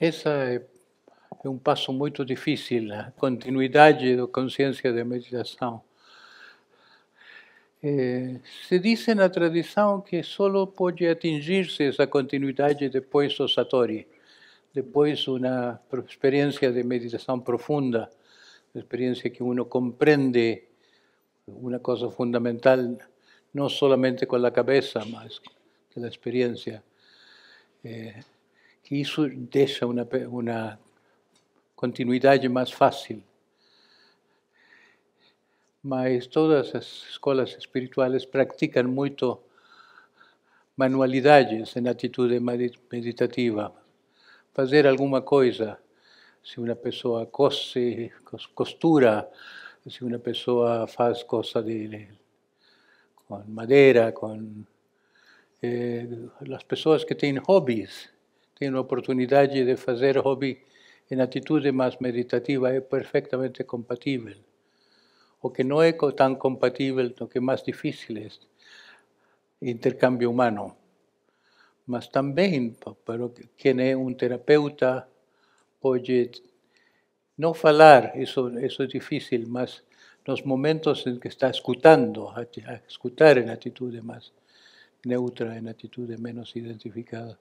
Essa é, é um passo muito difícil, a né? continuidade da consciência da meditação. É, se diz na tradição que só pode atingir-se essa continuidade depois do Satori, depois uma experiência de meditação profunda, uma experiência que uno compreende uma coisa fundamental, não somente com a cabeça, mas com a experiência. É, que isso deixa uma, uma continuidade mais fácil. Mas todas as escolas espirituais praticam muito manualidades em atitude meditativa. Fazer alguma coisa, se uma pessoa cose, costura, se uma pessoa faz coisa de, com madeira, com eh, as pessoas que têm hobbies Tiene la oportunidad de hacer hobby en actitud más meditativa Es perfectamente compatible. O que no es tan compatible, lo que más difícil es intercambio humano. Pero también para quien es un terapeuta, oye no hablar. Eso es es difícil, más los momentos en que está escuchando, a, en escutar más más neutra, en actitud menos identificada.